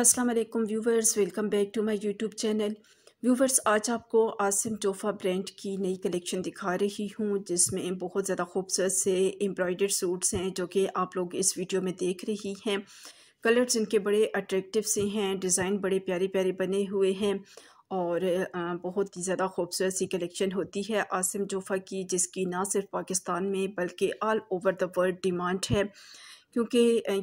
अस्सलाम वालेकुम viewers welcome back to my YouTube channel viewers आज आपको आसिम टोफ़ा ब्रांड की नई कलेक्शन दिखा रही हूँ जिसमें बहुत ज़्यादा खूबसूरत से एम्ब्रॉयडर्ड सूट्स हैं जो कि आप लोग इस वीडियो में देख रही हैं कलर्स इनके बड़े अट्रैक्टिव से हैं डिज़ाइन बड़े प्यारे प्यारे बने हुए हैं और बहुत ही ज़्यादा खूबसूरत सी कलेक्शन होती है आसिम जोफ़ा की जिसकी ना सिर्फ पाकिस्तान में बल्कि all over the world demand है क्योंकि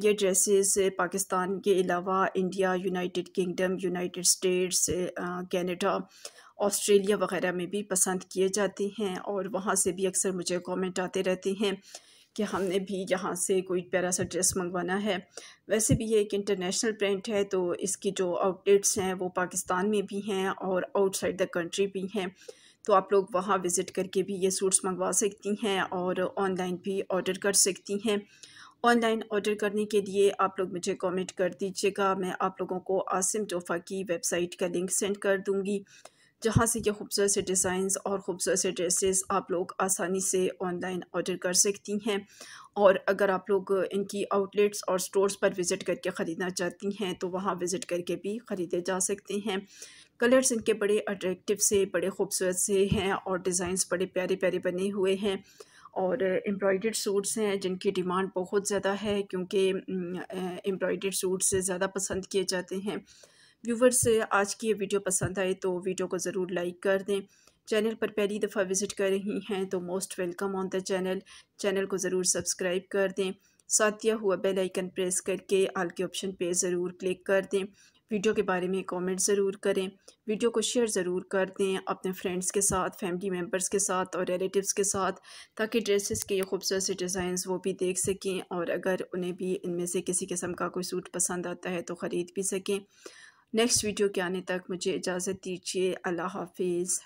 ये ड्रेसेस पाकिस्तान के अलावा India United Kingdom United States Canada Australia वगैरह में भी पसंद किए जाते हैं और वहाँ से भी अक्सर मुझे कमेंट आते रहते हैं कि हमने भी यहाँ से कोई प्यारा सा ड्रेस मंगवाना है वैसे भी ये एक इंटरनेशनल ब्रांड है तो इसकी जो आउटलेट्स हैं वो पाकिस्तान में भी हैं और आउटसाइड द कंट्री भी हैं तो आप लोग वहाँ विज़िट करके भी ये सूट्स मंगवा सकती हैं और ऑनलाइन भी ऑर्डर कर सकती हैं ऑनलाइन ऑर्डर करने के लिए आप लोग मुझे कमेंट कर दीजिएगा मैं आप लोगों को आसिम तोहफ़ा की वेबसाइट का लिंक सेंड कर दूँगी जहाँ से ये खूबसूरत से डिज़ाइंस और खूबसूरत से ड्रेसेस आप लोग आसानी से ऑनलाइन ऑर्डर कर सकती हैं और अगर आप लोग इनकी आउटलेट्स और स्टोर्स पर विज़िट करके ख़रीदना चाहती हैं तो वहाँ विज़िट करके भी ख़रीदे जा सकते हैं कलर्स इनके बड़े अट्रैक्टिव से बड़े खूबसूरत से हैं और डिज़ाइंस बड़े प्यारे प्यारे बने हुए हैं और एम्ब्रॉयडर्ड सूट्स हैं जिनकी डिमांड बहुत ज़्यादा है क्योंकि एम्ब्रॉयडर्ड सूट्स ज़्यादा पसंद किए जाते हैं व्यूवर्स आज की ये वीडियो पसंद आए तो वीडियो को ज़रूर लाइक कर दें चैनल पर पहली दफ़ा विज़िट कर रही हैं तो most welcome on the channel channel को ज़रूर सब्सक्राइब कर दें साथ दिया हुआ बेल आइकन प्रेस करके आल के ऑप्शन पे ज़रूर क्लिक कर दें वीडियो के बारे में कमेंट ज़रूर करें वीडियो को शेयर ज़रूर कर दें अपने फ्रेंड्स के साथ फैमिली मेम्बर्स के साथ और रिलेटिव्स के साथ ताकि ड्रेसेस के ये खूबसूरत से डिज़ाइंस वो भी देख सकें और अगर उन्हें भी इनमें से किसी किस्म का कोई सूट पसंद आता है तो ख़रीद भी सकें नेक्स्ट वीडियो के आने तक मुझे इजाज़त दीजिए अल्लाह हाफिज़